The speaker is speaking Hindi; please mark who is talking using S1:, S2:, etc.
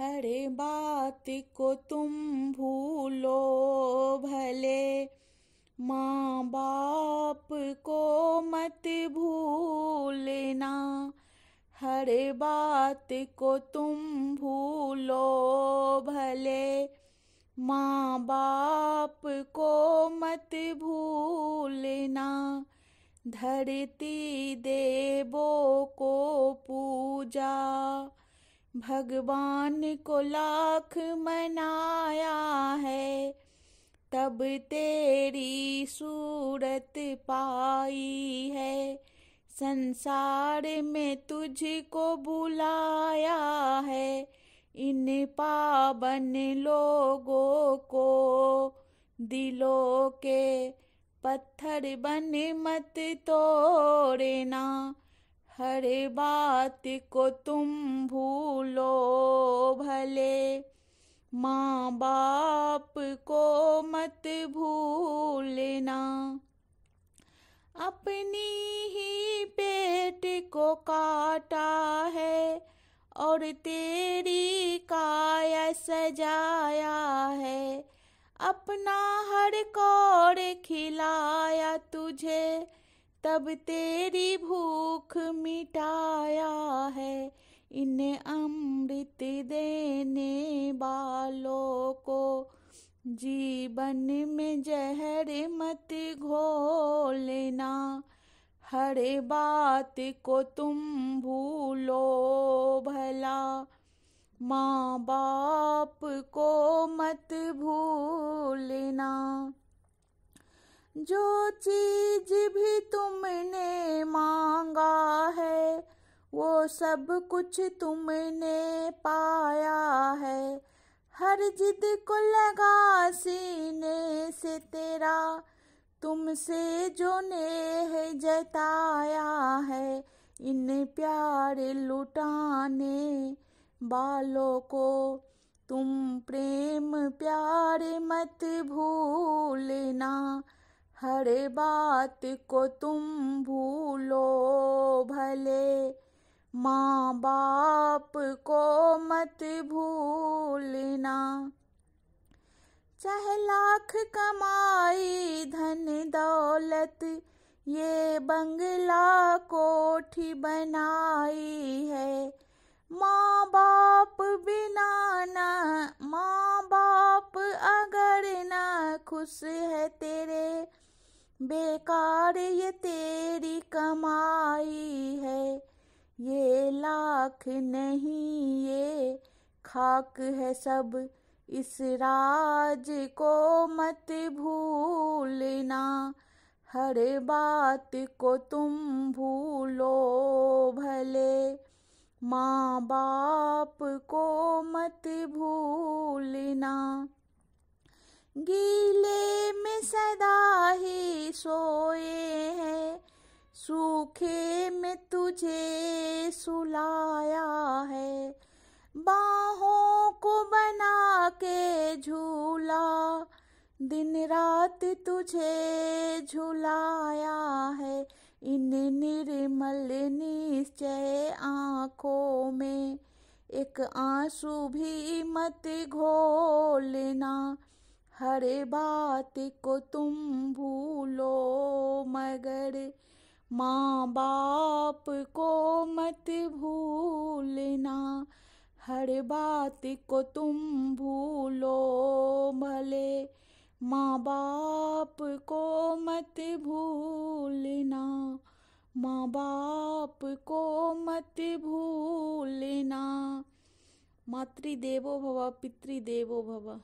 S1: हरे बात को तुम भूलो भले माँ बाप को मत भूलना हर बात को तुम भूलो भले माँ बाप को मत भूलना धरती देवों को पूजा भगवान को लाख मनाया है तब तेरी सूरत पाई है संसार में तुझको बुलाया है इन पावन लोगों को दिलों के पत्थर बन मत तोड़ना हर बात को तुम भूलो भले माँ बाप को मत भूलना अपनी ही पेट को काटा है और तेरी काया सजाया है अपना हर कौर खिलाया तुझे तब तेरी भूख मिटाया है इन्हें अमृत देने बालों को जीवन में जहर मत घोलना हर बात को तुम भूलो भला माँ बाप को मत जो चीज भी तुमने मांगा है वो सब कुछ तुमने पाया है हर जिद को लगा सीने से तेरा तुमसे जो है जताया है इन प्यार लुटाने बालों को तुम प्रेम प्यार मत भूलना हर बात को तुम भूलो भले माँ बाप को मत भूलना चाहे लाख कमाई धन दौलत ये बंगला कोठी बनाई है माँ बाप बिना ना माँ बाप अगर ना खुश है तेरे बेकार ये तेरी कमाई है ये लाख नहीं ये खाक है सब इस राज को मत भूलना हर बात को तुम भूलो भले माँ बाप को मत भूलना गीले में सदा ही सोए हैं सूखे में तुझे सुलाया है बाहों को बना के झूला दिन रात तुझे झुलाया है इन निर्मल निश्चय आँखों में एक आंसू भी मत घोलना हरे बात को तुम भूलो मगर माँ बाप को मत भूलना हर बात को तुम भूलो भले माँ बाप को मत भूलना माँ बाप को मत भूलना मातृदेवो भव पितृदेवो भव